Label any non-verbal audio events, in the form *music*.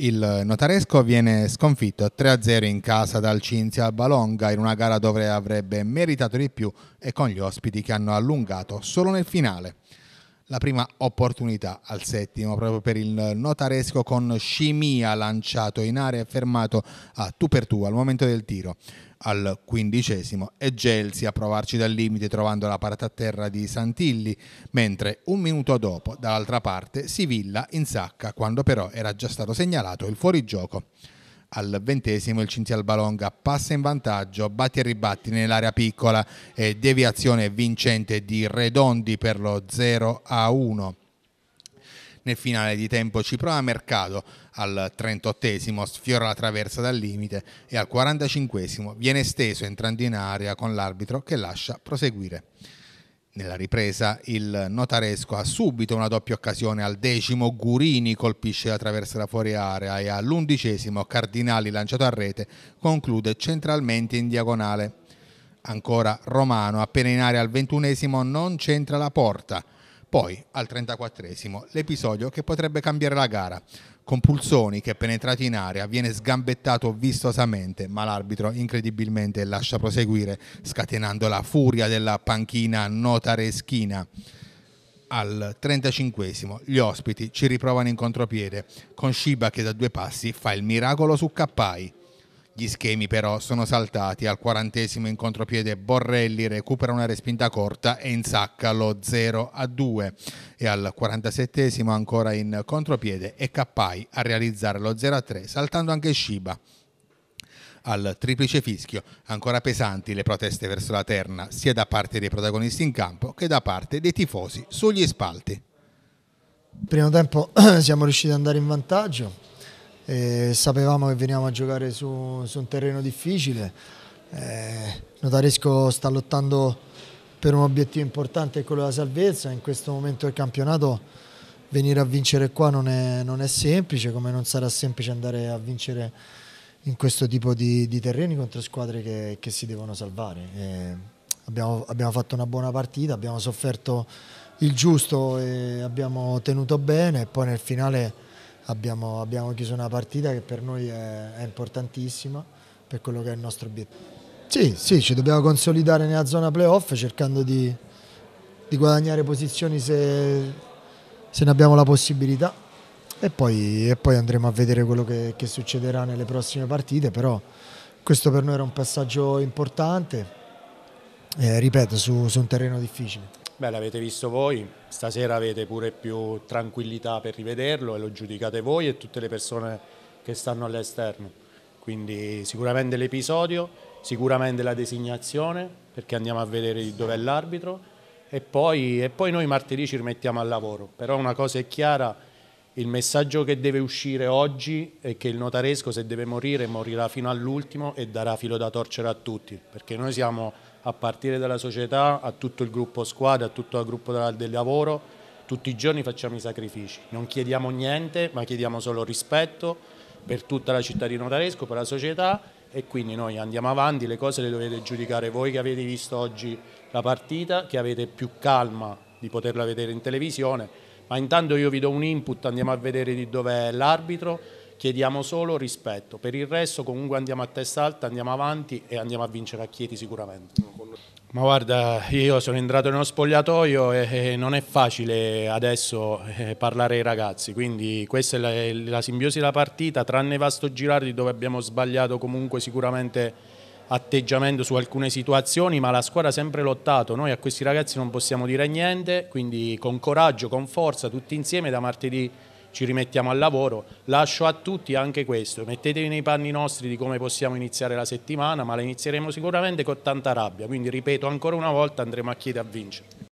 Il notaresco viene sconfitto 3-0 in casa dal Cinzia Balonga in una gara dove avrebbe meritato di più e con gli ospiti che hanno allungato solo nel finale la prima opportunità al settimo proprio per il notaresco con Scimia lanciato in area e fermato a tu per tu al momento del tiro al quindicesimo e Gelsi a provarci dal limite trovando la parata a terra di Santilli, mentre un minuto dopo dall'altra parte Sivilla insacca quando però era già stato segnalato il fuorigioco. Al ventesimo il Cinzia Albalonga passa in vantaggio, batti e ribatti nell'area piccola e deviazione vincente di Redondi per lo 0 a 1. Nel finale di tempo ci prova Mercado, al 38 sfiora la traversa dal limite e al 45 viene steso entrando in area con l'arbitro che lascia proseguire. Nella ripresa il notaresco ha subito una doppia occasione, al decimo Gurini colpisce attraverso la fuori area e all'undicesimo Cardinali lanciato a rete conclude centralmente in diagonale. Ancora Romano appena in area al ventunesimo non centra la porta. Poi al trentaquattresimo l'episodio che potrebbe cambiare la gara con Pulsoni che penetrato in area viene sgambettato vistosamente ma l'arbitro incredibilmente lascia proseguire scatenando la furia della panchina notareschina. Al 35 gli ospiti ci riprovano in contropiede con Shiba che da due passi fa il miracolo su Cappai. Gli schemi però sono saltati al quarantesimo in contropiede Borrelli recupera una respinta corta e insacca lo 0 a 2 e al quarantasettesimo ancora in contropiede e Cappai a realizzare lo 0 a 3 saltando anche Shiba al triplice fischio, ancora pesanti le proteste verso la terna, sia da parte dei protagonisti in campo che da parte dei tifosi sugli spalti. Primo tempo *clears throat* siamo riusciti ad andare in vantaggio, eh, sapevamo che veniamo a giocare su, su un terreno difficile, eh, Notaresco sta lottando per un obiettivo importante, quello della salvezza, in questo momento del campionato venire a vincere qua non è, non è, semplice, come non sarà semplice andare a vincere in questo tipo di, di terreni contro squadre che, che si devono salvare. Eh, abbiamo, abbiamo, fatto una buona partita, abbiamo sofferto il giusto e abbiamo tenuto bene e poi nel finale abbiamo, abbiamo chiuso una partita che per noi è, è importantissima per quello che è il nostro obiettivo. Sì, sì, ci dobbiamo consolidare nella zona playoff cercando di, di guadagnare posizioni se, se, ne abbiamo la possibilità e poi, e poi andremo a vedere quello che, che, succederà nelle prossime partite, però questo per noi era un passaggio importante, eh, ripeto, su, su un terreno difficile. Beh, l'avete visto voi, stasera avete pure più tranquillità per rivederlo e lo giudicate voi e tutte le persone che stanno all'esterno. Quindi sicuramente l'episodio, sicuramente la designazione, perché andiamo a vedere dov'è l'arbitro e poi, e poi noi martedì ci rimettiamo al lavoro. Però una cosa è chiara, il messaggio che deve uscire oggi è che il notaresco se deve morire morirà fino all'ultimo e darà filo da torcere a tutti, perché noi siamo a partire dalla società, a tutto il gruppo squadra, a tutto il gruppo del lavoro, tutti i giorni facciamo i sacrifici, non chiediamo niente ma chiediamo solo rispetto per tutta la città di Notaresco, per la società e quindi noi andiamo avanti, le cose le dovete giudicare voi che avete visto oggi la partita, che avete più calma di poterla vedere in televisione ma intanto io vi do un input, andiamo a vedere di dove è l'arbitro, chiediamo solo rispetto, per il resto comunque andiamo a testa alta, andiamo avanti e andiamo a vincere a Chieti sicuramente. Ma guarda, io sono entrato in uno spogliatoio e, non è facile adesso eh, parlare ai ragazzi, quindi questa è la, la simbiosi della partita, tranne Vasto Girardi dove abbiamo sbagliato comunque sicuramente atteggiamento su alcune situazioni, ma la squadra ha sempre lottato, noi a questi ragazzi non possiamo dire niente, quindi con coraggio, con forza, tutti insieme da martedì ci rimettiamo al lavoro, lascio a tutti anche questo, mettetevi nei panni nostri di come possiamo iniziare la settimana, ma la inizieremo sicuramente con tanta rabbia, quindi ripeto ancora una volta andremo a chiedere a vincere.